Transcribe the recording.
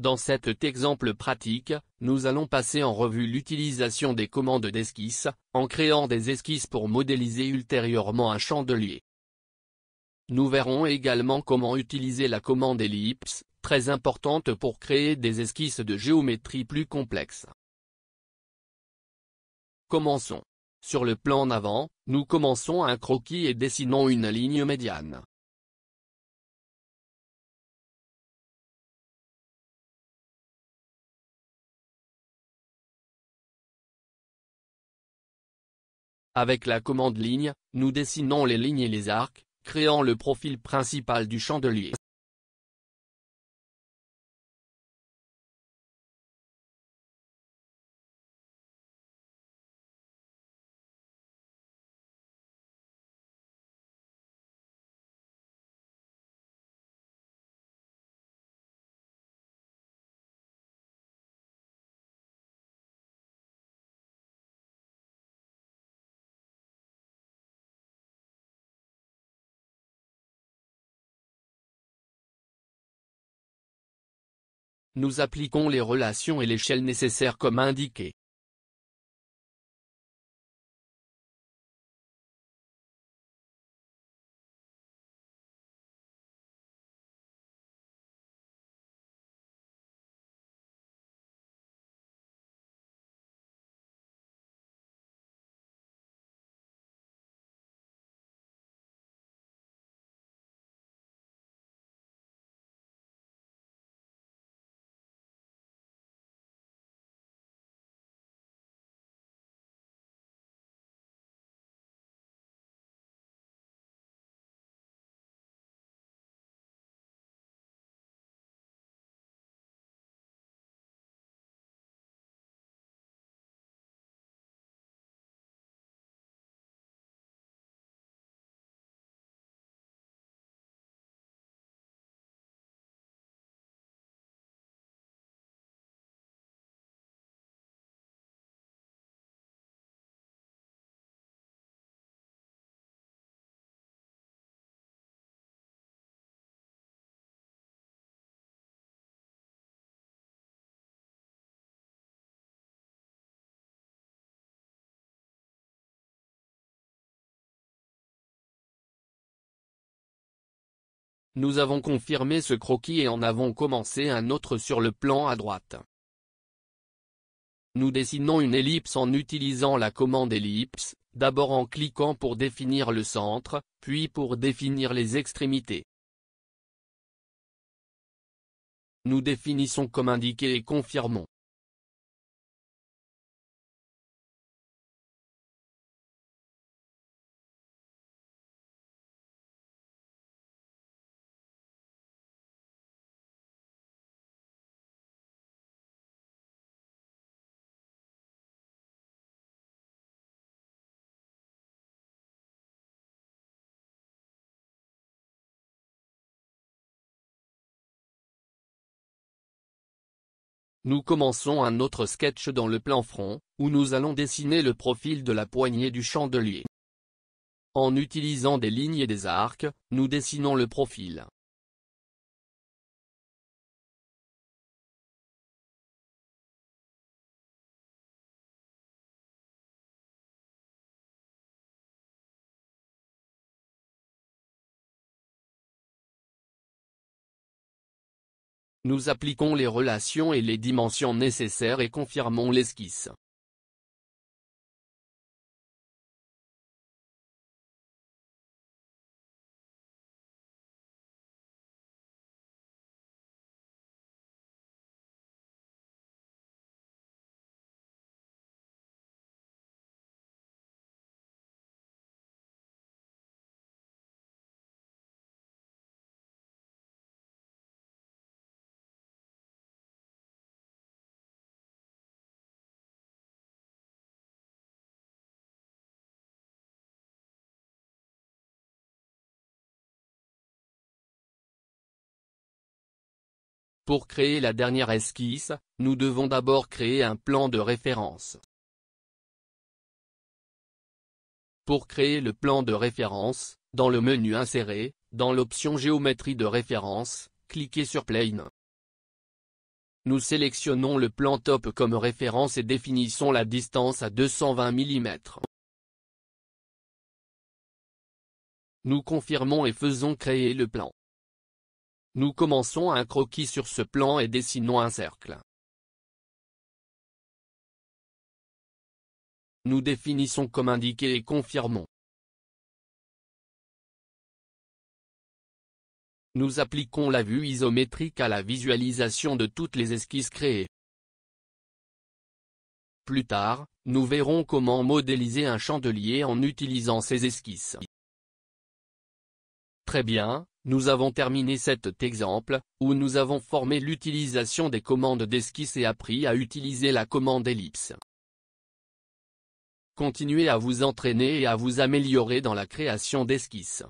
Dans cet exemple pratique, nous allons passer en revue l'utilisation des commandes d'esquisse, en créant des esquisses pour modéliser ultérieurement un chandelier. Nous verrons également comment utiliser la commande ellipse, très importante pour créer des esquisses de géométrie plus complexes. Commençons. Sur le plan en avant, nous commençons un croquis et dessinons une ligne médiane. Avec la commande ligne, nous dessinons les lignes et les arcs, créant le profil principal du chandelier. Nous appliquons les relations et l'échelle nécessaires comme indiqué. Nous avons confirmé ce croquis et en avons commencé un autre sur le plan à droite. Nous dessinons une ellipse en utilisant la commande ellipse, d'abord en cliquant pour définir le centre, puis pour définir les extrémités. Nous définissons comme indiqué et confirmons. Nous commençons un autre sketch dans le plan front, où nous allons dessiner le profil de la poignée du chandelier. En utilisant des lignes et des arcs, nous dessinons le profil. Nous appliquons les relations et les dimensions nécessaires et confirmons l'esquisse. Pour créer la dernière esquisse, nous devons d'abord créer un plan de référence. Pour créer le plan de référence, dans le menu Insérer, dans l'option Géométrie de référence, cliquez sur Plane. Nous sélectionnons le plan top comme référence et définissons la distance à 220 mm. Nous confirmons et faisons créer le plan. Nous commençons un croquis sur ce plan et dessinons un cercle. Nous définissons comme indiqué et confirmons. Nous appliquons la vue isométrique à la visualisation de toutes les esquisses créées. Plus tard, nous verrons comment modéliser un chandelier en utilisant ces esquisses. Très bien, nous avons terminé cet exemple, où nous avons formé l'utilisation des commandes d'esquisse et appris à utiliser la commande ellipse. Continuez à vous entraîner et à vous améliorer dans la création d'esquisses.